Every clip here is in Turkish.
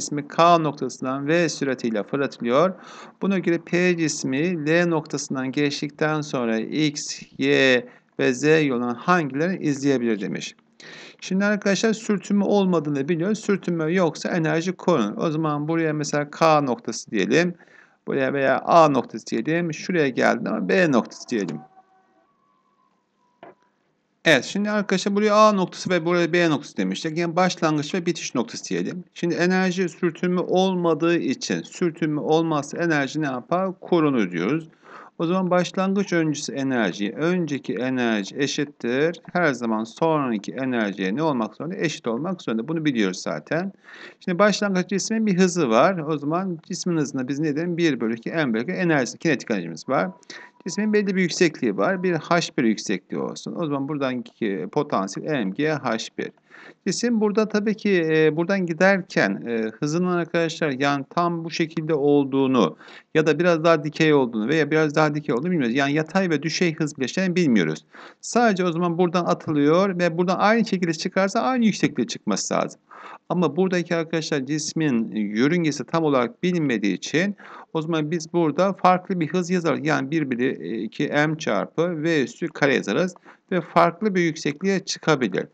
cismi K noktasından V süratiyle fırlatılıyor. Buna göre P cismi L noktasından geçtikten sonra X, Y ve Z yolundan hangilerini izleyebilir demiş. Şimdi arkadaşlar sürtünme olmadığını biliyoruz. Sürtünme yoksa enerji korunur. O zaman buraya mesela K noktası diyelim. Buraya veya A noktası diyelim. Şuraya geldi ama B noktası diyelim. Evet şimdi arkadaşlar buraya A noktası ve buraya B noktası demiştik. Yani başlangıç ve bitiş noktası diyelim. Şimdi enerji sürtünme olmadığı için sürtünme olmazsa enerji ne yapar? Korunur diyoruz. O zaman başlangıç öncesi enerji, önceki enerji eşittir. Her zaman sonraki enerjiye ne olmak zorunda? Eşit olmak zorunda. Bunu biliyoruz zaten. Şimdi başlangıç cismin bir hızı var. O zaman cismin hızına biz ne diyelim? 1 bölü 2 m bölü enerjisi, kinetik enerjimiz var. Cismin belli bir yüksekliği var. Bir H1 yüksekliği olsun. O zaman buradaki e, potansiyel mg H1. Cisim burada tabii ki e, buradan giderken e, hızının arkadaşlar yani tam bu şekilde olduğunu ya da biraz daha dikey olduğunu veya biraz daha dikey olduğunu bilmiyoruz. Yani yatay ve düşey hız bileşenini bilmiyoruz. Sadece o zaman buradan atılıyor ve buradan aynı şekilde çıkarsa aynı yüksekliğe çıkması lazım. Ama buradaki arkadaşlar cismin e, yörüngesi tam olarak bilinmediği için o zaman biz burada farklı bir hız yazarız. Yani 1 bölü 2 m çarpı v üstü kare yazarız ve farklı bir yüksekliğe çıkabilir.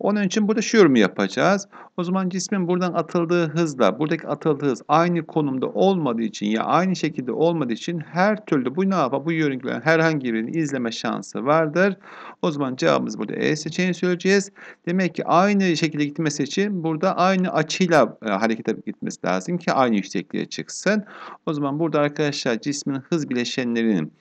Onun için burada şu yorumu yapacağız. O zaman cismin buradan atıldığı hızla buradaki atıldığı hız aynı konumda olmadığı için ya aynı şekilde olmadığı için her türlü bu ne yapar? Bu yörüngelerin herhangi birini izleme şansı vardır. O zaman cevabımız burada E seçeneği söyleyeceğiz. Demek ki aynı şekilde gitmesi için burada aynı açıyla e, harekete gitmesi lazım ki aynı yüksekliğe çıksın. O zaman burada arkadaşlar cismin hız bileşenlerinin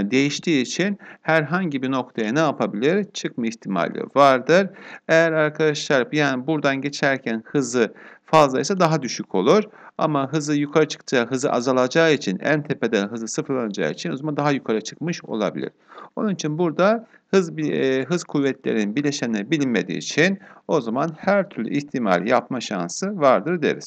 değiştiği için herhangi bir noktaya ne yapabilir? Çıkma ihtimali vardır. Eğer arkadaşlar yani buradan geçerken hızı fazlaysa daha düşük olur. Ama hızı yukarı çıktığı, hızı azalacağı için, en tepede hızı sıfırlanacağı için o zaman daha yukarı çıkmış olabilir. Onun için burada hız e, hız kuvvetlerinin bileşenleri bilinmediği için o zaman her türlü ihtimal yapma şansı vardır deriz.